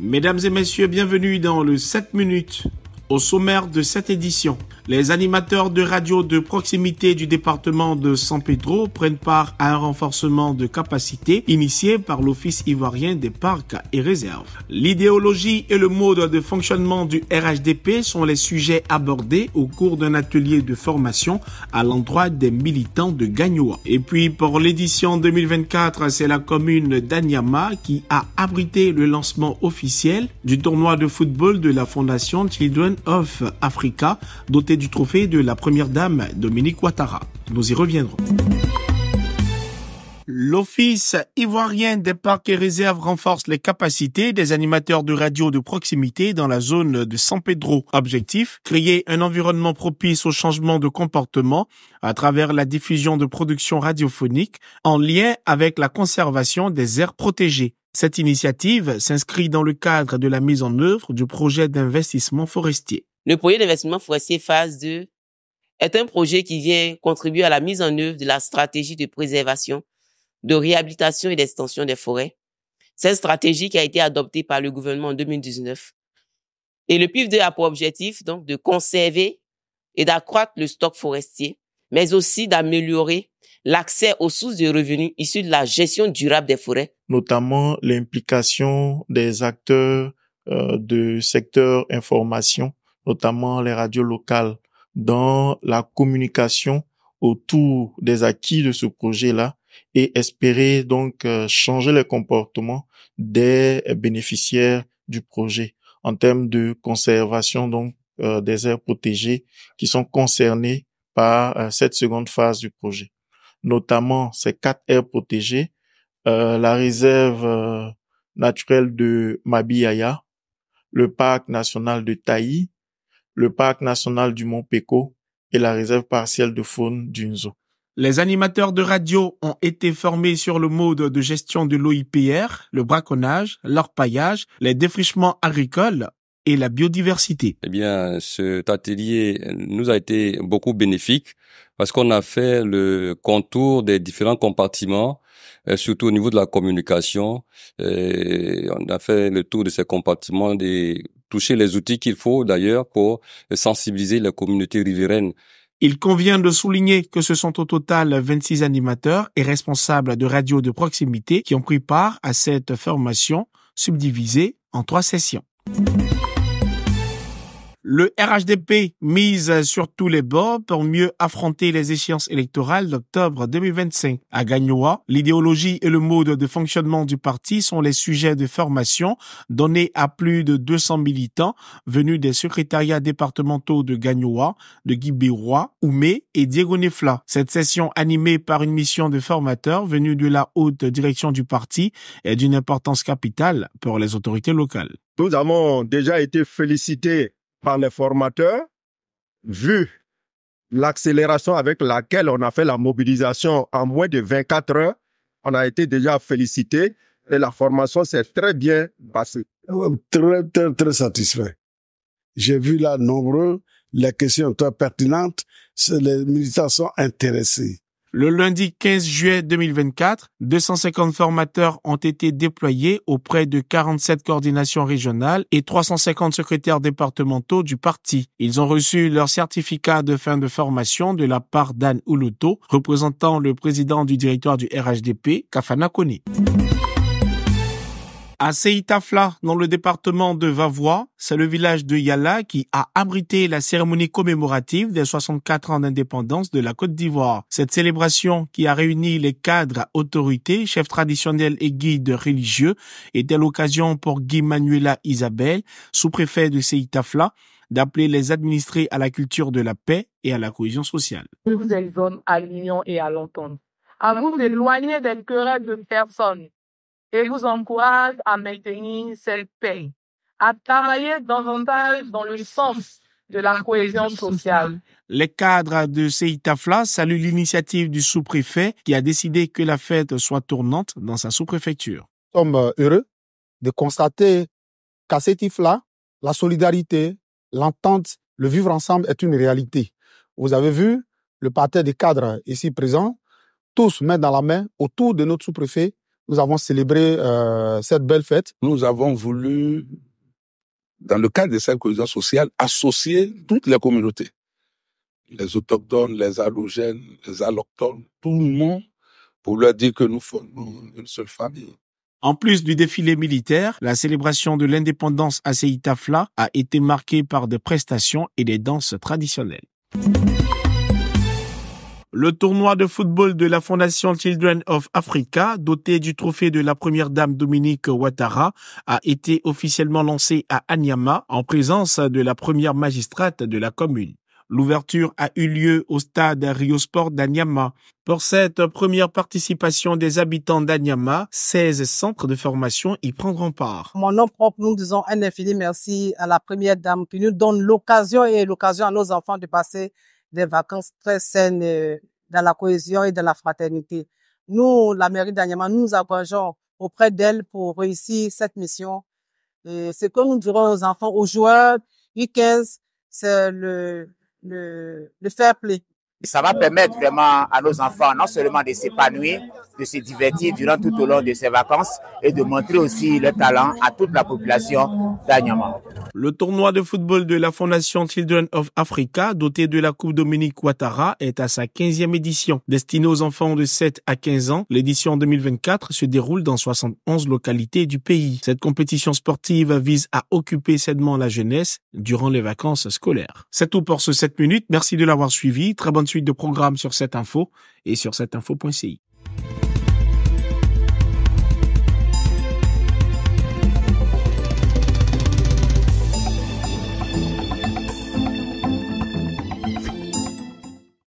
Mesdames et messieurs, bienvenue dans le 7 minutes au sommaire de cette édition, les animateurs de radio de proximité du département de San Pedro prennent part à un renforcement de capacité initié par l'Office ivoirien des parcs et réserves. L'idéologie et le mode de fonctionnement du RHDP sont les sujets abordés au cours d'un atelier de formation à l'endroit des militants de Gagnoa. Et puis pour l'édition 2024, c'est la commune d'Anyama qui a abrité le lancement officiel du tournoi de football de la Fondation Children of Africa, doté du trophée de la première dame Dominique Ouattara. Nous y reviendrons. L'Office ivoirien des parcs et réserves renforce les capacités des animateurs de radio de proximité dans la zone de San Pedro. Objectif, créer un environnement propice au changement de comportement à travers la diffusion de productions radiophoniques en lien avec la conservation des aires protégées. Cette initiative s'inscrit dans le cadre de la mise en œuvre du projet d'investissement forestier. Le projet d'investissement forestier phase 2 est un projet qui vient contribuer à la mise en œuvre de la stratégie de préservation, de réhabilitation et d'extension des forêts. Cette stratégie qui a été adoptée par le gouvernement en 2019. Et le PIF2 a pour objectif donc de conserver et d'accroître le stock forestier mais aussi d'améliorer l'accès aux sources de revenus issues de la gestion durable des forêts. Notamment l'implication des acteurs euh, du secteur information, notamment les radios locales, dans la communication autour des acquis de ce projet-là et espérer donc euh, changer les comportements des bénéficiaires du projet en termes de conservation donc euh, des aires protégées qui sont concernées par euh, cette seconde phase du projet, notamment ces quatre aires protégées, euh, la réserve euh, naturelle de Mabiyaya, le parc national de Taï, le parc national du Mont Péco et la réserve partielle de faune d'Unzo. Les animateurs de radio ont été formés sur le mode de gestion de l'OIPR, le braconnage, l'orpaillage, les défrichements agricoles, et la biodiversité. Eh bien, cet atelier nous a été beaucoup bénéfique parce qu'on a fait le contour des différents compartiments, euh, surtout au niveau de la communication. Euh, on a fait le tour de ces compartiments, et toucher les outils qu'il faut d'ailleurs pour sensibiliser la communauté riveraine. Il convient de souligner que ce sont au total 26 animateurs et responsables de radios de proximité qui ont pris part à cette formation subdivisée en trois sessions. Le RHDP mise sur tous les bords pour mieux affronter les échéances électorales d'octobre 2025. À Gagnoa, l'idéologie et le mode de fonctionnement du parti sont les sujets de formation donnés à plus de 200 militants venus des secrétariats départementaux de Gagnoua, de Birois, Oumé et Diego Nefla. Cette session animée par une mission de formateurs venue de la haute direction du parti est d'une importance capitale pour les autorités locales. Nous avons déjà été félicités par les formateurs, vu l'accélération avec laquelle on a fait la mobilisation en moins de 24 heures, on a été déjà félicité et la formation s'est très bien passée. Euh, très, très, très satisfait. J'ai vu là nombreux, les questions très pertinentes, les militants sont intéressés. Le lundi 15 juillet 2024, 250 formateurs ont été déployés auprès de 47 coordinations régionales et 350 secrétaires départementaux du parti. Ils ont reçu leur certificat de fin de formation de la part d'Anne Ouloto, représentant le président du directoire du RHDP, Kafana Kone. À Seytafla, dans le département de Vavois, c'est le village de Yala qui a abrité la cérémonie commémorative des 64 ans d'indépendance de la Côte d'Ivoire. Cette célébration, qui a réuni les cadres, autorités, chefs traditionnels et guides religieux, était l'occasion pour Guy Manuela Isabelle, sous-préfet de Seitafla, d'appeler les administrés à la culture de la paix et à la cohésion sociale. Nous vous à l'union et à l'entente, à vous des querelles de personnes et vous encourage à maintenir cette paix, à travailler davantage dans le sens de la cohésion sociale. Les cadres de CITAFLA saluent l'initiative du sous-préfet qui a décidé que la fête soit tournante dans sa sous-préfecture. Nous sommes euh, heureux de constater qu'à là la solidarité, l'entente, le vivre ensemble est une réalité. Vous avez vu le parterre des cadres ici présents, tous main dans la main autour de notre sous-préfet nous avons célébré euh, cette belle fête. Nous avons voulu, dans le cadre de cette cohésion sociale, associer toutes les communautés. Les autochtones, les allogènes, les Allochtones, tout le monde, pour leur dire que nous formons une seule famille. En plus du défilé militaire, la célébration de l'indépendance à Seitafla a été marquée par des prestations et des danses traditionnelles. Le tournoi de football de la Fondation Children of Africa, doté du trophée de la première dame Dominique Ouattara, a été officiellement lancé à Anyama en présence de la première magistrate de la commune. L'ouverture a eu lieu au stade Rio Sport d'Anyama. Pour cette première participation des habitants d'Anyama, 16 centres de formation y prendront part. Mon nom propre, nous disons un infini merci à la première dame qui nous donne l'occasion et l'occasion à nos enfants de passer des vacances très saines euh, dans la cohésion et dans la fraternité. Nous, la mairie d'Anyama, nous nous engageons auprès d'elle pour réussir cette mission. C'est ce que nous dirons aux enfants, aux joueurs U15, c'est le, le, le fair play. Ça va permettre vraiment à nos enfants non seulement de s'épanouir, de se divertir durant tout au long de ces vacances et de montrer aussi le talent à toute la population d'Anyama. Le tournoi de football de la Fondation Children of Africa, doté de la Coupe Dominique Ouattara, est à sa 15e édition. Destiné aux enfants de 7 à 15 ans, l'édition 2024 se déroule dans 71 localités du pays. Cette compétition sportive vise à occuper sainement la jeunesse durant les vacances scolaires. C'est tout pour ce 7 minutes. Merci de l'avoir suivi. Très bonne suite de programme sur cette info et sur cette